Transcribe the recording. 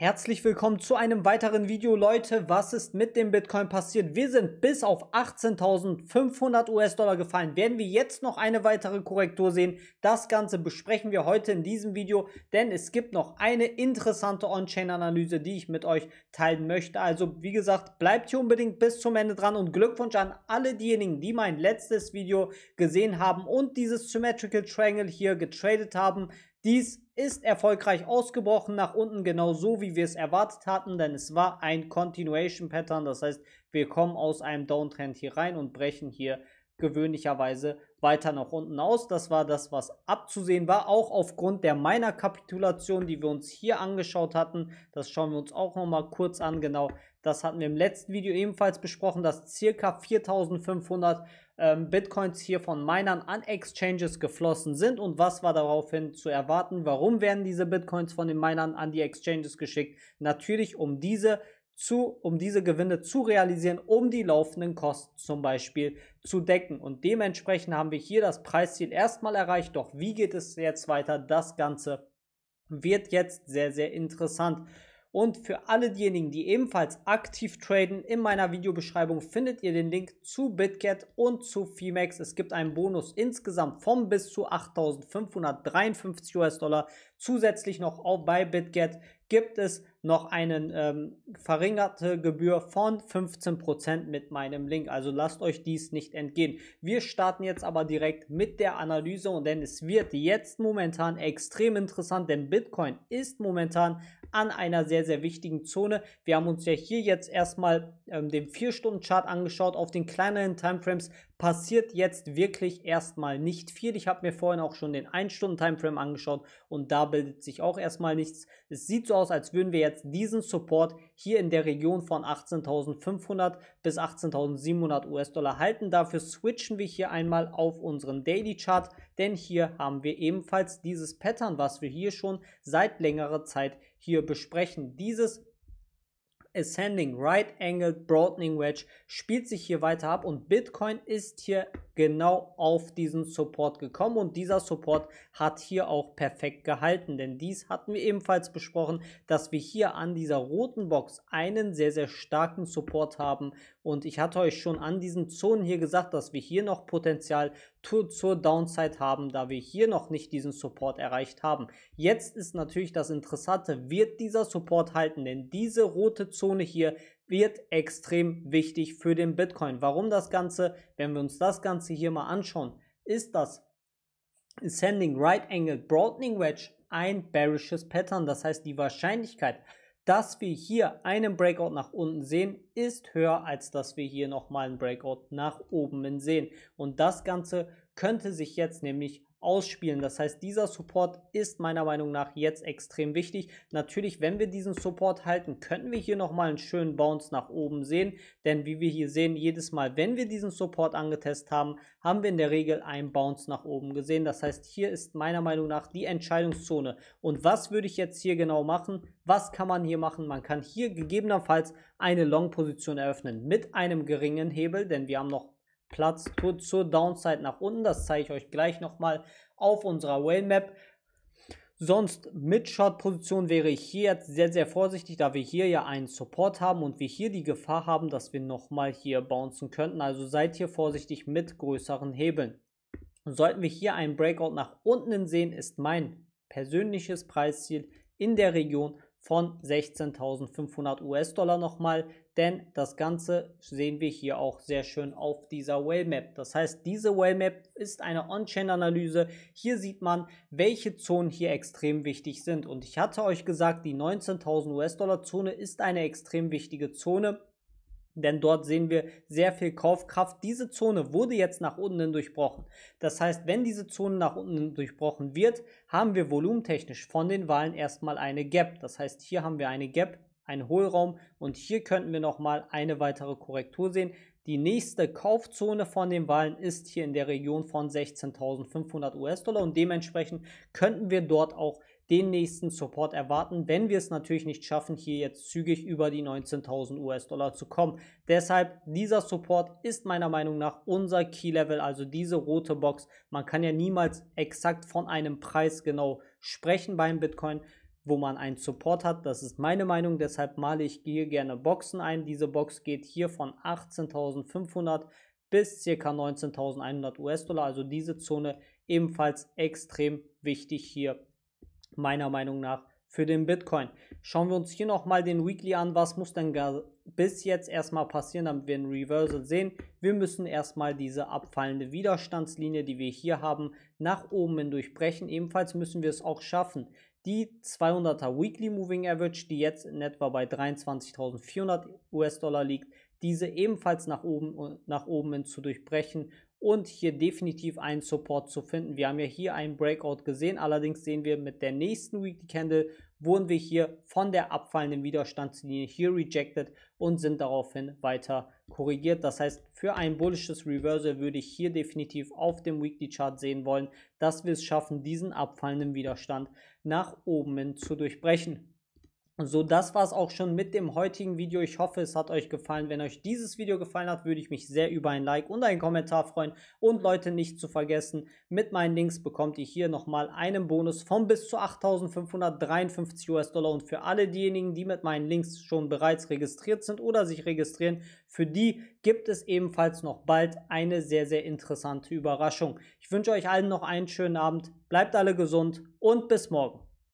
Herzlich willkommen zu einem weiteren Video. Leute, was ist mit dem Bitcoin passiert? Wir sind bis auf 18.500 US-Dollar gefallen. Werden wir jetzt noch eine weitere Korrektur sehen? Das Ganze besprechen wir heute in diesem Video, denn es gibt noch eine interessante On-Chain-Analyse, die ich mit euch teilen möchte. Also wie gesagt, bleibt hier unbedingt bis zum Ende dran und Glückwunsch an alle diejenigen, die mein letztes Video gesehen haben und dieses Symmetrical Triangle hier getradet haben. Dies ist erfolgreich ausgebrochen nach unten, genau so wie wir es erwartet hatten, denn es war ein Continuation Pattern, das heißt, wir kommen aus einem Downtrend hier rein und brechen hier gewöhnlicherweise weiter nach unten aus. Das war das, was abzusehen war, auch aufgrund der meiner Kapitulation, die wir uns hier angeschaut hatten. Das schauen wir uns auch nochmal kurz an, genau. Das hatten wir im letzten Video ebenfalls besprochen, dass circa 4500 ähm, Bitcoins hier von Minern an Exchanges geflossen sind und was war daraufhin zu erwarten? Warum werden diese Bitcoins von den Minern an die Exchanges geschickt? Natürlich, um diese zu, um diese Gewinne zu realisieren, um die laufenden Kosten zum Beispiel zu decken. Und dementsprechend haben wir hier das Preisziel erstmal erreicht. Doch wie geht es jetzt weiter? Das Ganze wird jetzt sehr, sehr interessant. Und für alle diejenigen, die ebenfalls aktiv traden, in meiner Videobeschreibung findet ihr den Link zu BitGet und zu Femax. Es gibt einen Bonus insgesamt von bis zu 8.553 US-Dollar zusätzlich noch auch bei BitGet gibt es noch eine ähm, verringerte Gebühr von 15% mit meinem Link. Also lasst euch dies nicht entgehen. Wir starten jetzt aber direkt mit der Analyse, und denn es wird jetzt momentan extrem interessant, denn Bitcoin ist momentan an einer sehr, sehr wichtigen Zone. Wir haben uns ja hier jetzt erstmal ähm, den 4-Stunden-Chart angeschaut. Auf den kleineren Timeframes passiert jetzt wirklich erstmal nicht viel. Ich habe mir vorhin auch schon den 1-Stunden-Timeframe angeschaut und da bildet sich auch erstmal nichts. Es sieht so aus, aus, als würden wir jetzt diesen Support hier in der Region von 18.500 bis 18.700 US-Dollar halten. Dafür switchen wir hier einmal auf unseren Daily Chart, denn hier haben wir ebenfalls dieses Pattern, was wir hier schon seit längerer Zeit hier besprechen. Dieses Ascending Right Angle Broadening Wedge spielt sich hier weiter ab und Bitcoin ist hier genau auf diesen Support gekommen und dieser Support hat hier auch perfekt gehalten, denn dies hatten wir ebenfalls besprochen, dass wir hier an dieser roten Box einen sehr, sehr starken Support haben und ich hatte euch schon an diesen Zonen hier gesagt, dass wir hier noch Potenzial zur Downside haben, da wir hier noch nicht diesen Support erreicht haben. Jetzt ist natürlich das Interessante, wird dieser Support halten, denn diese rote Zone Zone hier wird extrem wichtig für den Bitcoin. Warum das Ganze? Wenn wir uns das Ganze hier mal anschauen, ist das Sending Right Angle Broadening Wedge ein bearishes Pattern. Das heißt, die Wahrscheinlichkeit, dass wir hier einen Breakout nach unten sehen, ist höher, als dass wir hier nochmal einen Breakout nach oben sehen. Und das Ganze könnte sich jetzt nämlich ausspielen. Das heißt, dieser Support ist meiner Meinung nach jetzt extrem wichtig. Natürlich, wenn wir diesen Support halten, könnten wir hier nochmal einen schönen Bounce nach oben sehen. Denn wie wir hier sehen, jedes Mal, wenn wir diesen Support angetestet haben, haben wir in der Regel einen Bounce nach oben gesehen. Das heißt, hier ist meiner Meinung nach die Entscheidungszone. Und was würde ich jetzt hier genau machen? Was kann man hier machen? Man kann hier gegebenenfalls eine Long-Position eröffnen mit einem geringen Hebel, denn wir haben noch Platz zur Downside nach unten. Das zeige ich euch gleich nochmal auf unserer Whale Map. Sonst mit Short-Position wäre ich hier jetzt sehr, sehr vorsichtig, da wir hier ja einen Support haben und wir hier die Gefahr haben, dass wir nochmal hier bouncen könnten. Also seid hier vorsichtig mit größeren Hebeln. sollten wir hier einen Breakout nach unten sehen, ist mein persönliches Preisziel in der Region von 16.500 US-Dollar nochmal, denn das Ganze sehen wir hier auch sehr schön auf dieser Whale-Map. Das heißt, diese Whale-Map ist eine On-Chain-Analyse. Hier sieht man, welche Zonen hier extrem wichtig sind. Und ich hatte euch gesagt, die 19.000 US-Dollar-Zone ist eine extrem wichtige Zone denn dort sehen wir sehr viel Kaufkraft. Diese Zone wurde jetzt nach unten durchbrochen. Das heißt, wenn diese Zone nach unten durchbrochen wird, haben wir volumentechnisch von den Wahlen erstmal eine Gap. Das heißt, hier haben wir eine Gap, einen Hohlraum und hier könnten wir nochmal eine weitere Korrektur sehen. Die nächste Kaufzone von den Wahlen ist hier in der Region von 16.500 US-Dollar und dementsprechend könnten wir dort auch den nächsten Support erwarten, wenn wir es natürlich nicht schaffen, hier jetzt zügig über die 19.000 US-Dollar zu kommen. Deshalb, dieser Support ist meiner Meinung nach unser Key-Level, also diese rote Box. Man kann ja niemals exakt von einem Preis genau sprechen beim Bitcoin wo man einen Support hat. Das ist meine Meinung, deshalb male ich hier gerne Boxen ein. Diese Box geht hier von 18.500 bis ca. 19.100 US-Dollar. Also diese Zone ebenfalls extrem wichtig hier meiner Meinung nach für den Bitcoin. Schauen wir uns hier nochmal den Weekly an. Was muss denn bis jetzt erstmal passieren, damit wir einen Reversal sehen? Wir müssen erstmal diese abfallende Widerstandslinie, die wir hier haben, nach oben hin durchbrechen. Ebenfalls müssen wir es auch schaffen, die 200er Weekly Moving Average, die jetzt in etwa bei 23.400 US-Dollar liegt, diese ebenfalls nach oben, nach oben hin zu durchbrechen und hier definitiv einen Support zu finden. Wir haben ja hier einen Breakout gesehen, allerdings sehen wir mit der nächsten Weekly Candle wurden wir hier von der abfallenden Widerstandslinie hier rejected und sind daraufhin weiter korrigiert. Das heißt, für ein bullisches Reversal würde ich hier definitiv auf dem Weekly Chart sehen wollen, dass wir es schaffen, diesen abfallenden Widerstand nach oben hin zu durchbrechen. So, das war es auch schon mit dem heutigen Video. Ich hoffe, es hat euch gefallen. Wenn euch dieses Video gefallen hat, würde ich mich sehr über ein Like und einen Kommentar freuen. Und Leute, nicht zu vergessen, mit meinen Links bekommt ihr hier nochmal einen Bonus von bis zu 8.553 US-Dollar. Und für alle diejenigen, die mit meinen Links schon bereits registriert sind oder sich registrieren, für die gibt es ebenfalls noch bald eine sehr, sehr interessante Überraschung. Ich wünsche euch allen noch einen schönen Abend. Bleibt alle gesund und bis morgen.